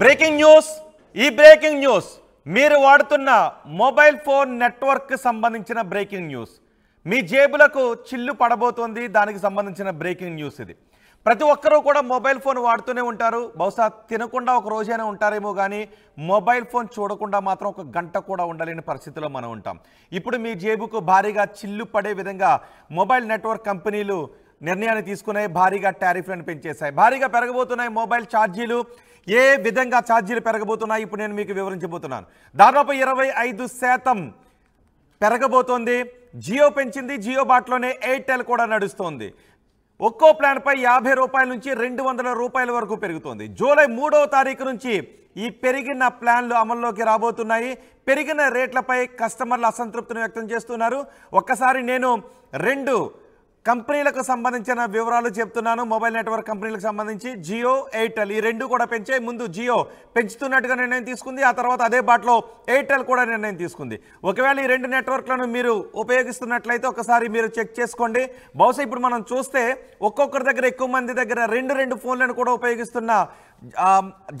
breaking news ఈ breaking news మీరు వాడుతున్న మొబైల్ ఫోన్ నెట్వర్క్ సంబంధించిన బ్రేకింగ్ న్యూస్ మీ జేబులకు చిల్లు పడబోతోంది దానికి సంబంధించిన బ్రేకింగ్ న్యూస్ ఇది ప్రతి ఒక్కరూ కూడా మొబైల్ ఫోన్ వాడుతూనే ఉంటారు బహుశా తినకుండా ఒక రోజైనా ఉంటారేమో కానీ మొబైల్ ఫోన్ చూడకుండా మాత్రం ఒక గంట కూడా ఉండలేని పరిస్థితిలో మనం ఉంటాం ఇప్పుడు మీ జేబుకు భారీగా చిల్లు పడే విధంగా మొబైల్ నెట్వర్క్ కంపెనీలు నిర్ణయాన్ని తీసుకునే భారీగా ట్యారిఫ్లను పెంచేశాయి భారీగా పెరగబోతున్నాయి మొబైల్ ఛార్జీలు ఏ విధంగా ఛార్జీలు పెరగబోతున్నాయి ఇప్పుడు నేను మీకు వివరించబోతున్నాను దాదాపు ఇరవై ఐదు శాతం పెరగబోతోంది జియో పెంచింది జియో బాట్లోనే ఎయిర్టెల్ కూడా నడుస్తోంది ఒక్కో ప్లాన్పై యాభై రూపాయల నుంచి రెండు వందల రూపాయల వరకు పెరుగుతోంది జూలై మూడవ తారీఖు నుంచి ఈ పెరిగిన ప్లాన్లు అమల్లోకి రాబోతున్నాయి పెరిగిన రేట్లపై కస్టమర్లు అసంతృప్తిని వ్యక్తం చేస్తున్నారు ఒక్కసారి నేను రెండు కంపెనీలకు సంబంధించిన వివరాలు చెప్తున్నాను మొబైల్ నెట్వర్క్ కంపెనీలకు సంబంధించి జియో ఎయిర్టెల్ ఈ రెండు కూడా పెంచే ముందు జియో పెంచుతున్నట్టుగా నిర్ణయం తీసుకుంది ఆ తర్వాత అదే బాటలో ఎయిర్టెల్ కూడా నిర్ణయం తీసుకుంది ఒకవేళ ఈ రెండు నెట్వర్క్లను మీరు ఉపయోగిస్తున్నట్లయితే ఒకసారి మీరు చెక్ చేసుకోండి బహుశా ఇప్పుడు మనం చూస్తే ఒక్కొక్కరి దగ్గర ఎక్కువ మంది దగ్గర రెండు రెండు ఫోన్లను కూడా ఉపయోగిస్తున్న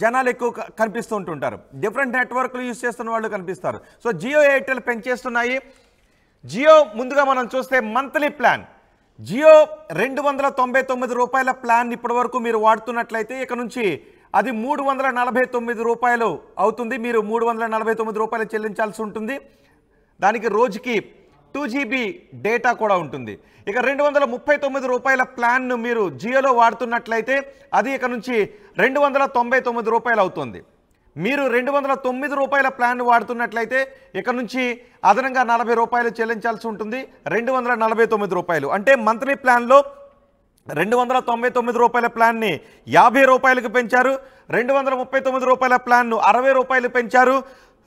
జనాలు ఎక్కువ కనిపిస్తూ ఉంటుంటారు డిఫరెంట్ నెట్వర్క్లు యూజ్ చేస్తున్న వాళ్ళు కనిపిస్తారు సో జియో ఎయిర్టెల్ పెంచేస్తున్నాయి జియో ముందుగా మనం చూస్తే మంత్లీ ప్లాన్ జియో రెండు వందల తొంభై తొమ్మిది రూపాయల ప్లాన్ ఇప్పటి వరకు మీరు వాడుతున్నట్లయితే ఇక నుంచి అది మూడు వందల నలభై తొమ్మిది రూపాయలు అవుతుంది మీరు మూడు వందల నలభై తొమ్మిది రూపాయలు చెల్లించాల్సి ఉంటుంది దానికి రోజుకి టూ జీబీ డేటా కూడా ఉంటుంది ఇక రెండు వందల ముప్పై తొమ్మిది రూపాయల ప్లాన్ను మీరు జియోలో వాడుతున్నట్లయితే అది ఇక నుంచి రెండు వందల తొంభై తొమ్మిది రూపాయలు అవుతుంది మీరు రెండు వందల తొమ్మిది రూపాయల ప్లాన్ వాడుతున్నట్లయితే ఇక్కడ నుంచి అదనంగా నలభై రూపాయలు చెల్లించాల్సి ఉంటుంది రెండు వందల నలభై తొమ్మిది రూపాయలు అంటే మంత్లీ ప్లాన్లో రెండు వందల తొంభై తొమ్మిది రూపాయల ప్లాన్ని యాభై రూపాయలకు పెంచారు రెండు వందల ముప్పై తొమ్మిది రూపాయల ప్లాన్ను అరవై రూపాయలు పెంచారు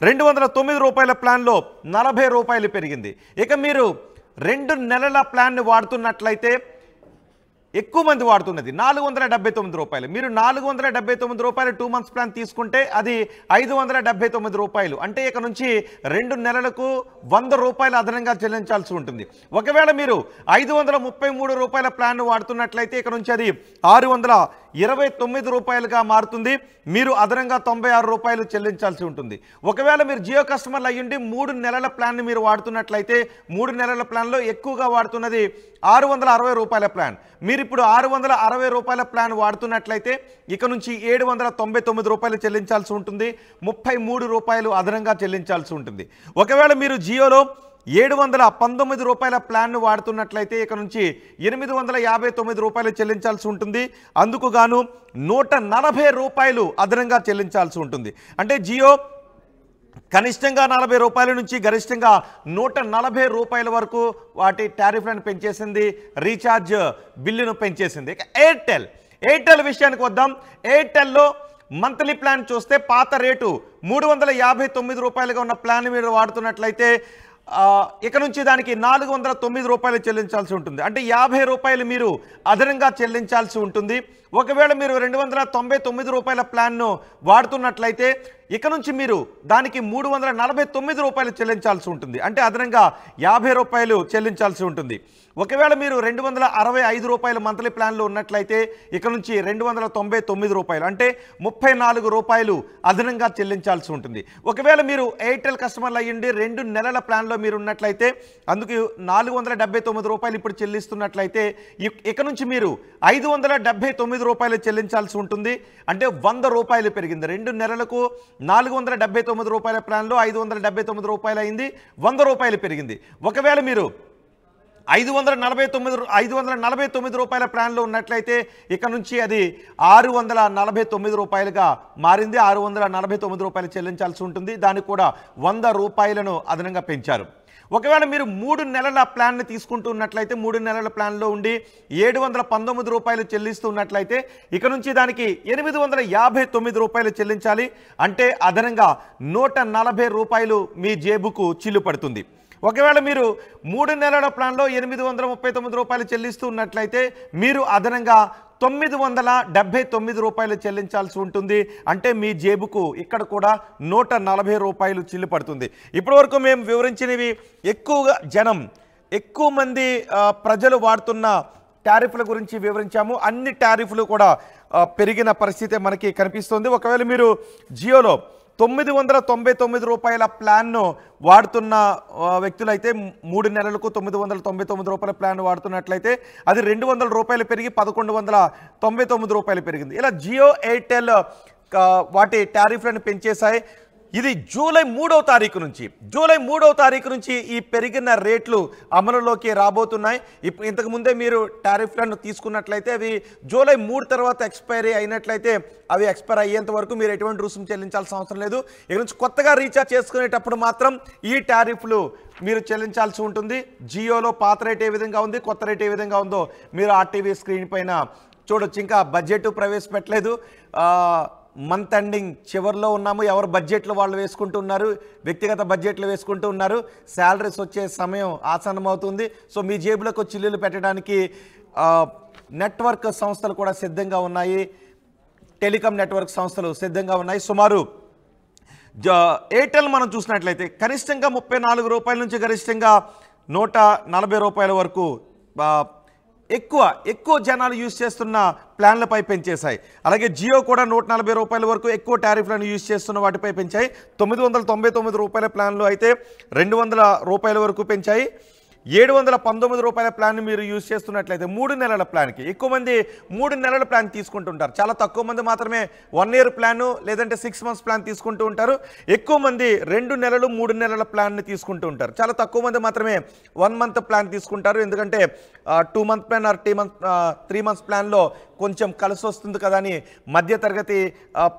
రెండు వందల తొమ్మిది రూపాయల ప్లాన్లో నలభై రూపాయలు పెరిగింది ఇక మీరు రెండు నెలల ప్లాన్ని వాడుతున్నట్లయితే ఎక్కువ మంది వాడుతున్నది నాలుగు వందల డెబ్బై తొమ్మిది రూపాయలు మీరు నాలుగు వందల డెబ్బై తొమ్మిది రూపాయలు టూ మంత్స్ ప్లాన్ తీసుకుంటే అది ఐదు వందల డెబ్బై తొమ్మిది రూపాయలు అంటే ఇక నుంచి రెండు నెలలకు వంద రూపాయలు అదనంగా చెల్లించాల్సి ఉంటుంది ఒకవేళ మీరు ఐదు వందల ముప్పై మూడు రూపాయల ప్లాన్ వాడుతున్నట్లయితే ఇక నుంచి అది ఆరు వందల ఇరవై తొమ్మిది రూపాయలుగా మారుతుంది మీరు అదనంగా తొంభై ఆరు రూపాయలు చెల్లించాల్సి ఉంటుంది ఒకవేళ మీరు జియో కస్టమర్లు అయ్యుండి మూడు నెలల ప్లాన్ని మీరు వాడుతున్నట్లయితే మూడు నెలల ప్లాన్లో ఎక్కువగా వాడుతున్నది ఆరు వందల అరవై రూపాయల ప్లాన్ మీరు ఇప్పుడు ఆరు వందల అరవై రూపాయల ప్లాన్ వాడుతున్నట్లయితే ఇక నుంచి ఏడు వందల తొంభై తొమ్మిది రూపాయలు చెల్లించాల్సి ఉంటుంది ముప్పై మూడు రూపాయలు అదనంగా చెల్లించాల్సి ఉంటుంది ఒకవేళ మీరు జియోలో ఏడు వందల పంతొమ్మిది రూపాయల ప్లాన్ను వాడుతున్నట్లయితే ఇక నుంచి ఎనిమిది వందల యాభై తొమ్మిది రూపాయలు చెల్లించాల్సి ఉంటుంది అందుకు గాను నూట నలభై రూపాయలు అదనంగా చెల్లించాల్సి ఉంటుంది అంటే జియో కనిష్టంగా నలభై రూపాయల నుంచి గరిష్టంగా నూట నలభై రూపాయల వరకు వాటి ట్యారిఫ్లను పెంచేసింది రీఛార్జ్ బిల్లును పెంచేసింది ఎయిర్టెల్ ఎయిర్టెల్ విషయానికి వద్దాం ఎయిర్టెల్లో మంత్లీ ప్లాన్ చూస్తే పాత రేటు మూడు వందల యాభై తొమ్మిది రూపాయలుగా ఉన్న ప్లాన్ మీరు వాడుతున్నట్లయితే ఇక నుంచి దానికి నాలుగు వందల తొమ్మిది రూపాయలు చెల్లించాల్సి ఉంటుంది అంటే యాభై రూపాయలు మీరు అదనంగా చెల్లించాల్సి ఉంటుంది ఒకవేళ మీరు రెండు వందల తొంభై తొమ్మిది రూపాయల ప్లాన్ను వాడుతున్నట్లయితే ఇక నుంచి మీరు దానికి మూడు వందల నలభై తొమ్మిది రూపాయలు చెల్లించాల్సి ఉంటుంది అంటే అదనంగా యాభై రూపాయలు చెల్లించాల్సి ఉంటుంది ఒకవేళ మీరు రెండు వందల అరవై ఐదు రూపాయలు మంత్లీ ప్లాన్లో ఉన్నట్లయితే ఇక నుంచి రెండు వందల తొంభై తొమ్మిది రూపాయలు అంటే ముప్పై నాలుగు రూపాయలు అదనంగా చెల్లించాల్సి ఉంటుంది ఒకవేళ మీరు ఎయిర్టెల్ కస్టమర్లు అయ్యండి రెండు నెలల ప్లాన్లో మీరు ఉన్నట్లయితే అందుకు నాలుగు వందల డెబ్బై తొమ్మిది రూపాయలు ఇప్పుడు చెల్లిస్తున్నట్లయితే ఇక నుంచి మీరు ఐదు వందల డెబ్బై తొమ్మిది నాలుగు రూపాయలు చెల్లించాల్సి ఉంటుంది అంటే వంద రూపాయలు పెరిగింది రెండు నెలలకు నాలుగు వందల డెబ్బై తొమ్మిది రూపాయల ప్లాన్లో ఐదు వందల డెబ్బై తొమ్మిది రూపాయలు అయింది వంద రూపాయలు పెరిగింది ఒకవేళ మీరు ఐదు వందల నలభై తొమ్మిది ఐదు వందల నలభై తొమ్మిది రూపాయల ప్లాన్లో ఉన్నట్లయితే ఇక్కడ నుంచి అది ఆరు వందల నలభై తొమ్మిది రూపాయలుగా మారింది ఆరు వందల నలభై తొమ్మిది రూపాయలు చెల్లించాల్సి ఉంటుంది దానికి కూడా వంద రూపాయలను అదనంగా పెంచారు ఒకవేళ మీరు మూడు నెలల ప్లాన్ని తీసుకుంటున్నట్లయితే మూడు నెలల ప్లాన్లో ఉండి ఏడు వందల పంతొమ్మిది రూపాయలు చెల్లిస్తున్నట్లయితే ఇక నుంచి దానికి ఎనిమిది వందల యాభై తొమ్మిది రూపాయలు చెల్లించాలి అంటే అదనంగా నూట నలభై రూపాయలు మీ జేబుకు చిల్లు పడుతుంది ఒకవేళ మీరు మూడు నెలల ప్లాన్లో ఎనిమిది వందల ముప్పై తొమ్మిది రూపాయలు చెల్లిస్తున్నట్లయితే మీరు అదనంగా తొమ్మిది వందల డెబ్బై తొమ్మిది రూపాయలు చెల్లించాల్సి ఉంటుంది అంటే మీ జేబుకు ఇక్కడ కూడా నూట నలభై రూపాయలు చిల్లు పడుతుంది ఇప్పటివరకు మేము వివరించినవి ఎక్కువగా జనం ఎక్కువ మంది ప్రజలు వాడుతున్న టారిఫ్ల గురించి వివరించాము అన్ని టారిఫ్లు కూడా పెరిగిన పరిస్థితి మనకి కనిపిస్తుంది ఒకవేళ మీరు జియోలో తొమ్మిది వందల తొంభై తొమ్మిది రూపాయల ప్లాన్ను వాడుతున్న వ్యక్తులైతే మూడు నెలలకు తొమ్మిది వందల తొంభై తొమ్మిది రూపాయల ప్లాన్ వాడుతున్నట్లయితే అది రెండు వందల రూపాయలు పెరిగి పదకొండు వందల తొంభై తొమ్మిది రూపాయలు పెరిగింది ఇలా జియో ఎయిర్టెల్ వాటి టారిఫ్లను పెంచేశాయి ఇది జూలై మూడవ తారీఖు నుంచి జూలై మూడవ తారీఖు నుంచి ఈ పెరిగిన రేట్లు అమలులోకి రాబోతున్నాయి ఇప్పుడు ఇంతకుముందే మీరు టారిఫ్లను తీసుకున్నట్లయితే అవి జూలై మూడు తర్వాత ఎక్స్పైరీ అయినట్లయితే అవి ఎక్స్పైర్ అయ్యేంత వరకు మీరు ఎటువంటి రుసుము చెల్లించాల్సిన అవసరం లేదు ఇక నుంచి కొత్తగా రీఛార్జ్ చేసుకునేటప్పుడు మాత్రం ఈ టారిఫ్లు మీరు చెల్లించాల్సి ఉంటుంది జియోలో పాత రేట్ ఏ విధంగా ఉంది కొత్త రేట్ ఏ విధంగా ఉందో మీరు ఆర్టీవీ స్క్రీన్ పైన చూడొచ్చు ఇంకా బడ్జెట్ ప్రవేశపెట్టలేదు మంత్ ఎండింగ్ చివరిలో ఉన్నాము ఎవరు బడ్జెట్లు వాళ్ళు వేసుకుంటున్నారు వ్యక్తిగత బడ్జెట్లు వేసుకుంటూ ఉన్నారు శాలరీస్ వచ్చే సమయం ఆసన్నమవుతుంది సో మీ జేబులకు చిల్లులు పెట్టడానికి నెట్వర్క్ సంస్థలు కూడా సిద్ధంగా ఉన్నాయి టెలికాం నెట్వర్క్ సంస్థలు సిద్ధంగా ఉన్నాయి సుమారు ఎయిర్టెల్ మనం చూసినట్లయితే కనిష్టంగా ముప్పై నాలుగు రూపాయల నుంచి గరిష్టంగా నూట నలభై రూపాయల వరకు ఎక్కువ ఎక్కువ జనాలు యూజ్ చేస్తున్న ప్లాన్లపై పెంచేశాయి అలాగే జియో కూడా నూట నలభై రూపాయల వరకు ఎక్కువ టారిఫ్లను యూజ్ చేస్తున్న వాటిపై పెంచాయి తొమ్మిది వందల తొంభై తొమ్మిది రూపాయల ప్లాన్లు అయితే రెండు వందల రూపాయల వరకు పెంచాయి ఏడు వందల పంతొమ్మిది రూపాయల ప్లాన్ మీరు యూజ్ చేస్తున్నట్లయితే మూడు నెలల ప్లాన్కి ఎక్కువ మంది మూడు నెలల ప్లాన్ తీసుకుంటుంటారు చాలా తక్కువ మంది మాత్రమే వన్ ఇయర్ ప్లాను లేదంటే సిక్స్ మంత్స్ ప్లాన్ తీసుకుంటూ ఉంటారు ఎక్కువ మంది రెండు నెలలు మూడు నెలల ప్లాన్ని తీసుకుంటూ ఉంటారు చాలా తక్కువ మంది మాత్రమే వన్ మంత్ ప్లాన్ తీసుకుంటారు ఎందుకంటే టూ మంత్ ప్లాన్ ఆర్ టీ మంత్ త్రీ మంత్స్ ప్లాన్లో కొంచెం కలిసి వస్తుంది కదా అని మధ్యతరగతి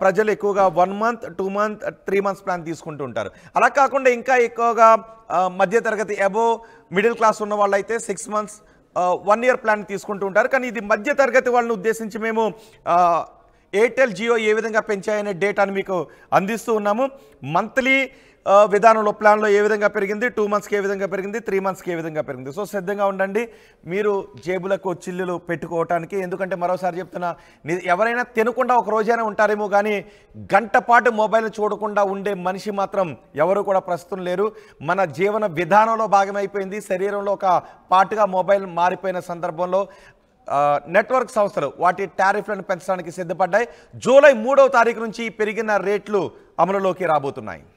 ప్రజలు ఎక్కువగా one month two month three months plan తీసుకుంటూ ఉంటారు అలా కాకుండా ఇంకా ఎక్కువగా మధ్యతరగతి అబోవ్ మిడిల్ క్లాస్ ఉన్న వాళ్ళైతే six months one year plan తీసుకుంటూ ఉంటారు కానీ ఇది మధ్య తరగతి వాళ్ళని ఉద్దేశించి మేము ఎయిర్టెల్ జియో ఏ విధంగా పెంచాయనే డేటాను మీకు అందిస్తూ ఉన్నాము మంత్లీ విధానంలో ప్లాన్లో ఏ విధంగా పెరిగింది టూ మంత్స్కి ఏ విధంగా పెరిగింది త్రీ మంత్స్కి ఏ విధంగా పెరిగింది సో సిద్ధంగా ఉండండి మీరు జేబులకు చిల్లులు పెట్టుకోవటానికి ఎందుకంటే మరోసారి చెప్తున్నా ఎవరైనా తినకుండా ఒక రోజైనా ఉంటారేమో కానీ గంటపాటు మొబైల్ చూడకుండా ఉండే మనిషి మాత్రం ఎవరు కూడా ప్రస్తుతం లేరు మన జీవన విధానంలో భాగమైపోయింది శరీరంలో ఒక పాటుగా మొబైల్ మారిపోయిన సందర్భంలో నెట్వర్క్ సంస్థలు వాటి టారిఫ్లను పెంచడానికి సిద్ధపడ్డాయి జూలై మూడవ తారీఖు నుంచి పెరిగిన రేట్లు అమలులోకి రాబోతున్నాయి